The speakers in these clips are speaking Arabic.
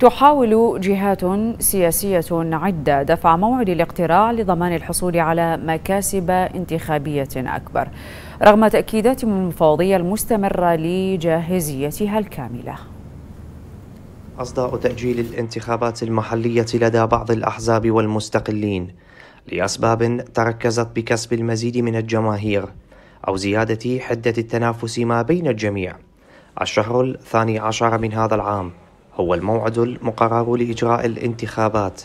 تحاول جهات سياسية عدة دفع موعد الاقتراع لضمان الحصول على مكاسب انتخابية أكبر رغم تأكيدات من المفوضية المستمرة لجاهزيتها الكاملة أصداء تأجيل الانتخابات المحلية لدى بعض الأحزاب والمستقلين لأسباب تركزت بكسب المزيد من الجماهير أو زيادة حدة التنافس ما بين الجميع الشهر الثاني عشر من هذا العام هو الموعد المقرر لإجراء الانتخابات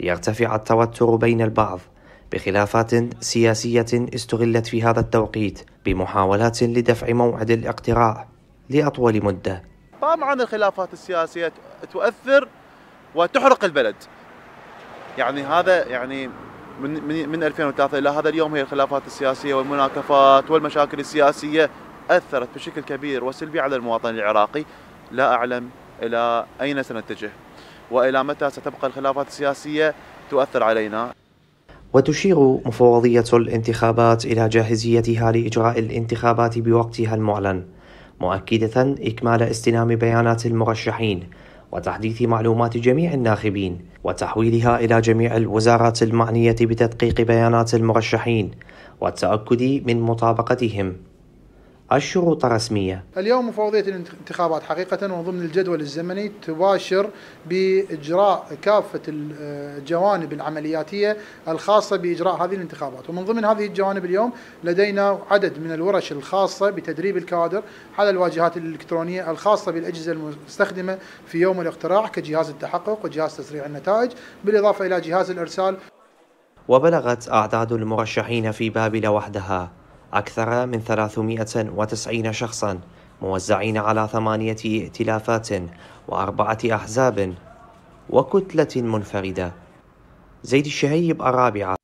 ليرتفع التوتر بين البعض بخلافات سياسية استغلت في هذا التوقيت بمحاولات لدفع موعد الاقتراع لأطول مدة طبعا الخلافات السياسية تؤثر وتحرق البلد يعني هذا يعني من من, من 2003 الى هذا اليوم هي الخلافات السياسيه والمناكفات والمشاكل السياسيه اثرت بشكل كبير وسلبي على المواطن العراقي لا اعلم إلى أين سنتجه وإلى متى ستبقى الخلافات السياسية تؤثر علينا وتشير مفوضية الانتخابات إلى جاهزيتها لإجراء الانتخابات بوقتها المعلن مؤكدة إكمال استلام بيانات المرشحين وتحديث معلومات جميع الناخبين وتحويلها إلى جميع الوزارات المعنية بتدقيق بيانات المرشحين والتأكد من مطابقتهم الشروط رسمية اليوم مفوضية الانتخابات حقيقة وضمن الجدول الزمني تباشر بإجراء كافة الجوانب العملياتية الخاصة بإجراء هذه الانتخابات ومن ضمن هذه الجوانب اليوم لدينا عدد من الورش الخاصة بتدريب الكوادر على الواجهات الإلكترونية الخاصة بالأجهزة المستخدمة في يوم الاقتراع كجهاز التحقق وجهاز تسريع النتائج بالإضافة إلى جهاز الإرسال وبلغت أعداد المرشحين في بابل وحدها أكثر من 390 شخصا موزعين على ثمانية ائتلافات وأربعة أحزاب وكتلة منفردة زيد الشهيب الرابعة